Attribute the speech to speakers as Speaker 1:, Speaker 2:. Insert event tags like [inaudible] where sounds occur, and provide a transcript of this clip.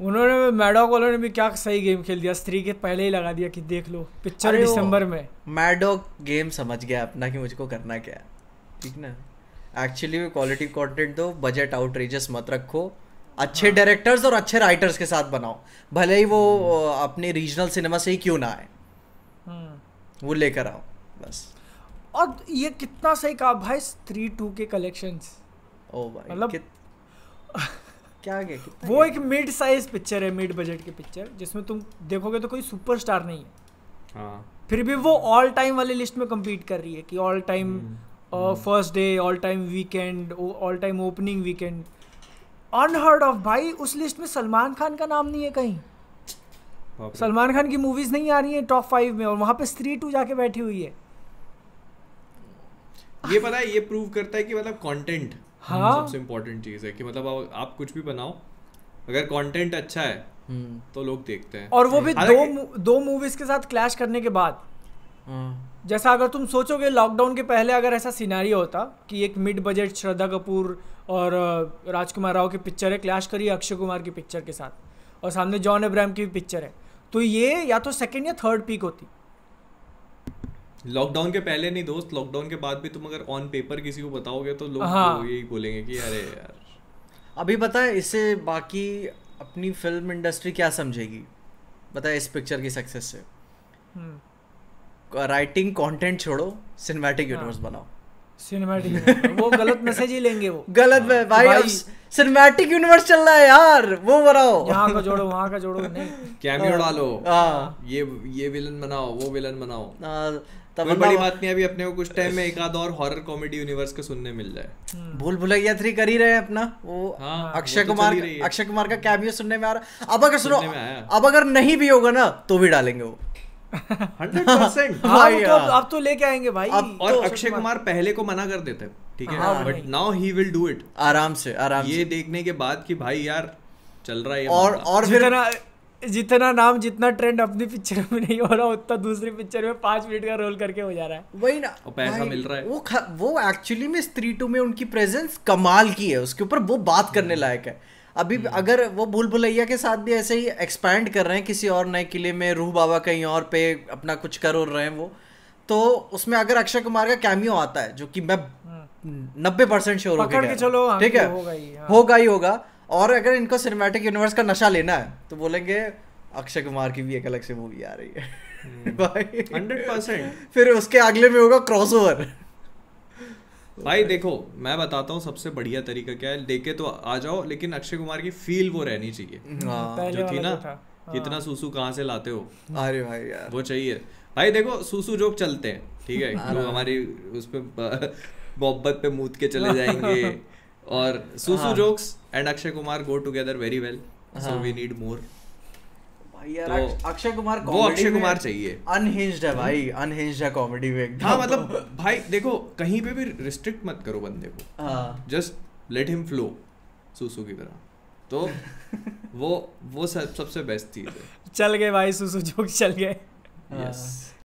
Speaker 1: उन्होंने मैडॉक वालों ने भी क्या सही गेम खेल दिया स्त्री के पहले ही लगा दिया कि देख लो पिक्चर
Speaker 2: दिसंबर में
Speaker 3: मैडॉक गेम समझ गया अपना कि मुझको करना क्या है ठीक ना एक्चुअली में क्वालिटी कंटेंट दो बजट आउटरीजस मत रखो अच्छे डायरेक्टर्स हाँ। और अच्छे राइटर्स के साथ बनाओ भले ही वो हम्म। अपने रीजनल सिनेमा से ही क्यों ना आए हम्म। वो लेकर आओ बस
Speaker 1: और ये कितना सही कहा भाई स्त्री टू के कलेक्शंस
Speaker 3: ओ भाई
Speaker 2: मतलब
Speaker 1: क्या गया कितना वो गया? एक मिड साइज पिक्चर है मिड बजट की पिक्चर जिसमें तुम देखोगे तो कोई सुपरस्टार नहीं है हाँ। फिर भी वो ऑल टाइम वाली लिस्ट में कम्पीट कर रही है कि all time first day all time weekend all time opening weekend unheard of भाई उस लिस्ट में सलमान खान का नाम नहीं है कहीं सलमान खान की मूवीज नहीं आ रही है टॉप फाइव में और वहां पे स्त्री टू जाके बैठी हुई है
Speaker 2: ये पता है ये प्रूव करता है कि मतलब कंटेंट हाँ सबसे इम्पोर्टेंट चीज़ है कि मतलब आप, आप कुछ भी बनाओ अगर कंटेंट अच्छा है हम्म। तो लोग देखते हैं और वो भी दो
Speaker 1: दो मूवीज के साथ क्लैश करने के बाद हाँ। जैसा अगर तुम सोचोगे लॉकडाउन के पहले अगर ऐसा सिनारी होता कि एक मिड बजट श्रद्धा कपूर और राजकुमार राव की पिक्चर है क्लैश करी अक्षय कुमार की पिक्चर के साथ और सामने जॉन अब्राहम की भी पिक्चर है तो ये या तो सेकेंड या थर्ड पीक होती
Speaker 2: लॉकडाउन के पहले नहीं दोस्त लॉकडाउन के बाद भी तुम अगर ऑन पेपर किसी को बताओगे तो लोग हाँ. तो यही बोलेंगे कि अरे यार
Speaker 3: अभी पता है इससे बाकी अपनी फिल्म इंडस्ट्री क्या समझेगी पता है इस पिक्चर की सक्सेस से राइटिंग हम्म। कंटेंट छोड़ो सिनेमैटिक यूनिवर्स हाँ। बनाओ सिनेमैटिक वो गलत मैसेज ही लेंगे वो गलत हाँ। भाई, भाई, भाई सिनेमैटिक यूनिवर्स चल रहा है यार वो बनाओ यहाँ का जोड़ो वहाँ का जोड़ो नहीं
Speaker 2: कैमियो हाँ। डालो हाँ। ये ये विलन बनाओ वो विलन बनाओ हाँ, तब कोई बड़ी बात नहीं अभी अपने को कुछ टाइम में एक आध और हॉरर कॉमेडी यूनिवर्स का सुनने मिल जाए
Speaker 3: हम्म। भूल भुलैया थ्री कर ही रहे हैं अपना वो अक्षय तो कुमार
Speaker 2: अक्षय कुमार का कैमियो
Speaker 3: सुनने में आ रहा अब अगर सुनो अब अगर नहीं भी होगा ना
Speaker 2: तो भी डालेंगे वो [laughs] हंड्रेड परसेंट तो
Speaker 3: अब तो लेके आएंगे भाई और तो
Speaker 2: अक्षय कुमार पहले को मना कर देते हैं ठीक है but now he will do it आराम से आराम ये देखने के बाद कि भाई यार चल रहा है और और फिर ना
Speaker 1: जितना नाम जितना ट्रेंड अपनी पिक्चर में नहीं हो रहा उतना दूसरी पिक्चर में पांच मिनट का रोल करके हो जा रहा है वही ना और पैसा मिल
Speaker 2: रहा है
Speaker 3: वो वो एक्चुअली में स्त्री टू में उनकी प्रेजेंस कमाल की है उसके ऊपर वो बात हम्म। करने लायक है अभी हम्म। अगर वो भूल भुलैया के साथ भी ऐसे ही एक्सपैंड कर रहे हैं किसी और नए किले में रूह बाबा कहीं और पे अपना कुछ कर रहे हैं वो तो उसमें अगर अक्षय कुमार का कैमियो आता है जो कि मैं नब्बे परसेंट श्योर हो के चलो हाँ, ठीक है होगा ही हाँ। होगा ही होगा और अगर इनको सिनेमैटिक यूनिवर्स का नशा लेना है तो बोलेंगे अक्षय कुमार की भी एक अलग से मूवी आ रही है हम्म। [laughs] भाई फिर उसके अगले में होगा क्रॉसओवर
Speaker 2: भाई देखो मैं बताता हूँ सबसे बढ़िया तरीका क्या है देखे तो आ जाओ लेकिन अक्षय कुमार की फील वो रहनी चाहिए हम्म, हाँ। जो थी ना हाँ। कितना सुसु कहाँ से लाते हो अरे भाई यार वो चाहिए भाई देखो सुसु जोक चलते हैं ठीक है जो हमारी उस पर मोहब्बत पे मूत के चले जाएंगे [laughs] और सुसु हाँ। Jokes and Akshay Kumar go together very well so we need more
Speaker 3: Akshay Kumar वो अक्षय कुमार चाहिए अनहिंज्ड
Speaker 2: है हम्म। भाई अनहिंज्ड है कॉमेडी में एकदम हाँ मतलब भाई देखो कहीं पे भी रिस्ट्रिक्ट मत करो बंदे को जस्ट लेट हिम फ्लो सुसु की तरह तो [laughs] वो वो सब सबसे बेस्ट चीज है
Speaker 1: चल गए भाई सुसु जोक चल गए यस हाँ।